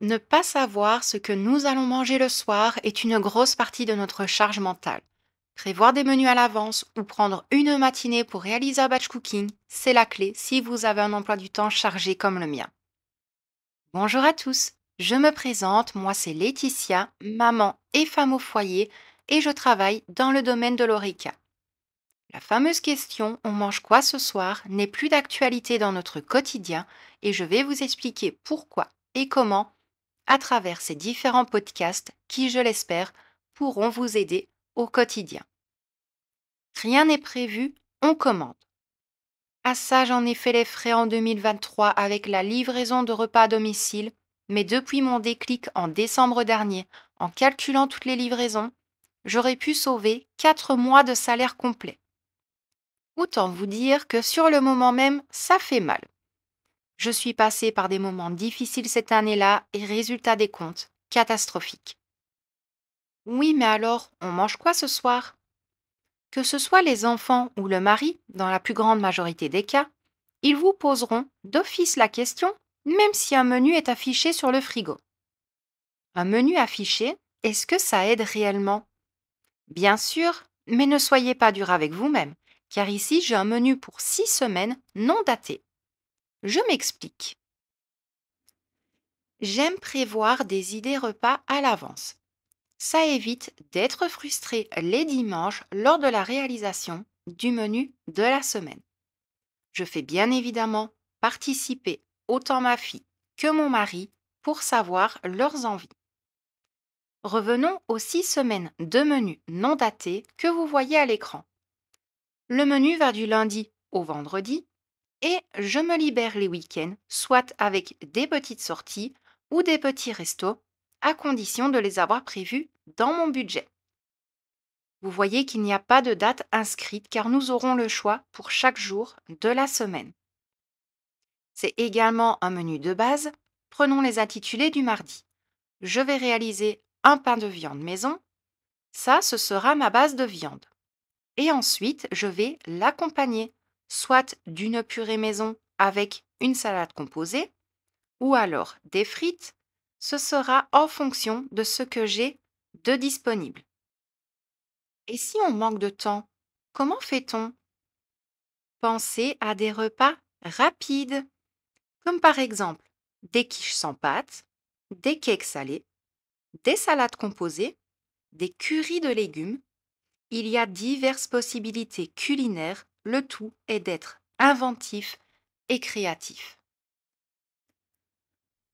Ne pas savoir ce que nous allons manger le soir est une grosse partie de notre charge mentale. Prévoir des menus à l'avance ou prendre une matinée pour réaliser un batch cooking, c'est la clé si vous avez un emploi du temps chargé comme le mien. Bonjour à tous, je me présente, moi c'est Laetitia, maman et femme au foyer, et je travaille dans le domaine de l'ORICA. La fameuse question On mange quoi ce soir n'est plus d'actualité dans notre quotidien et je vais vous expliquer pourquoi et comment à travers ces différents podcasts qui, je l'espère, pourront vous aider au quotidien. Rien n'est prévu, on commande. À ça, j'en ai fait les frais en 2023 avec la livraison de repas à domicile, mais depuis mon déclic en décembre dernier, en calculant toutes les livraisons, j'aurais pu sauver 4 mois de salaire complet. Autant vous dire que sur le moment même, ça fait mal. Je suis passé par des moments difficiles cette année-là et résultat des comptes, catastrophique. Oui, mais alors, on mange quoi ce soir Que ce soit les enfants ou le mari, dans la plus grande majorité des cas, ils vous poseront d'office la question, même si un menu est affiché sur le frigo. Un menu affiché, est-ce que ça aide réellement Bien sûr, mais ne soyez pas dur avec vous-même, car ici j'ai un menu pour six semaines non daté. Je m'explique. J'aime prévoir des idées repas à l'avance. Ça évite d'être frustré les dimanches lors de la réalisation du menu de la semaine. Je fais bien évidemment participer autant ma fille que mon mari pour savoir leurs envies. Revenons aux six semaines de menus non datés que vous voyez à l'écran. Le menu va du lundi au vendredi et je me libère les week-ends, soit avec des petites sorties ou des petits restos, à condition de les avoir prévus dans mon budget. Vous voyez qu'il n'y a pas de date inscrite car nous aurons le choix pour chaque jour de la semaine. C'est également un menu de base. Prenons les intitulés du mardi. Je vais réaliser un pain de viande maison. Ça, ce sera ma base de viande. Et ensuite, je vais l'accompagner soit d'une purée maison avec une salade composée, ou alors des frites, ce sera en fonction de ce que j'ai de disponible. Et si on manque de temps, comment fait-on Pensez à des repas rapides, comme par exemple des quiches sans pâte, des cakes salés, des salades composées, des curries de légumes. Il y a diverses possibilités culinaires le tout est d'être inventif et créatif.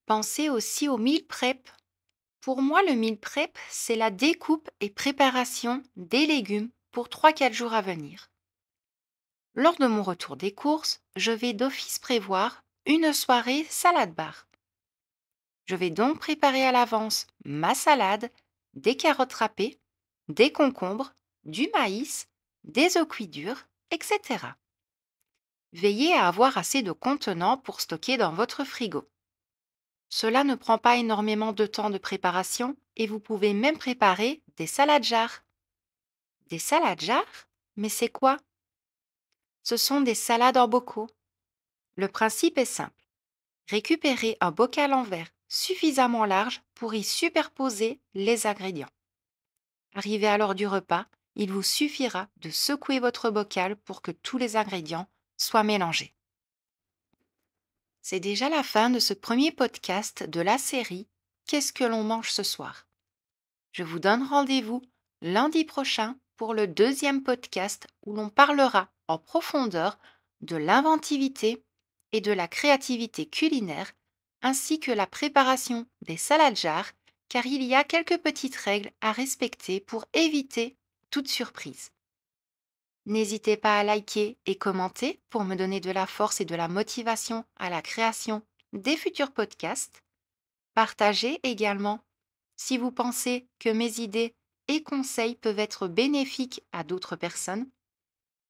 Pensez aussi au meal prep. Pour moi, le meal prep, c'est la découpe et préparation des légumes pour 3-4 jours à venir. Lors de mon retour des courses, je vais d'office prévoir une soirée salade bar. Je vais donc préparer à l'avance ma salade, des carottes râpées, des concombres, du maïs, des œufs cuits durs, etc. Veillez à avoir assez de contenants pour stocker dans votre frigo. Cela ne prend pas énormément de temps de préparation et vous pouvez même préparer des salades jarres. Des salades jarres Mais c'est quoi Ce sont des salades en bocaux. Le principe est simple. Récupérez un bocal en verre suffisamment large pour y superposer les ingrédients. Arrivé à l'heure du repas, il vous suffira de secouer votre bocal pour que tous les ingrédients soient mélangés. C'est déjà la fin de ce premier podcast de la série Qu'est-ce que l'on mange ce soir Je vous donne rendez-vous lundi prochain pour le deuxième podcast où l'on parlera en profondeur de l'inventivité et de la créativité culinaire ainsi que la préparation des salades jarres car il y a quelques petites règles à respecter pour éviter surprise. N'hésitez pas à liker et commenter pour me donner de la force et de la motivation à la création des futurs podcasts. Partagez également si vous pensez que mes idées et conseils peuvent être bénéfiques à d'autres personnes.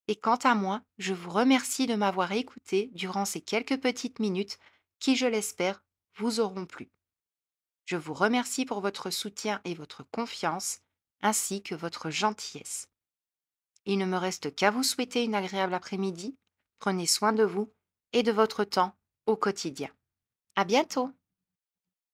Et quant à moi, je vous remercie de m'avoir écouté durant ces quelques petites minutes qui, je l'espère, vous auront plu. Je vous remercie pour votre soutien et votre confiance ainsi que votre gentillesse. Il ne me reste qu'à vous souhaiter une agréable après-midi. Prenez soin de vous et de votre temps au quotidien. À bientôt!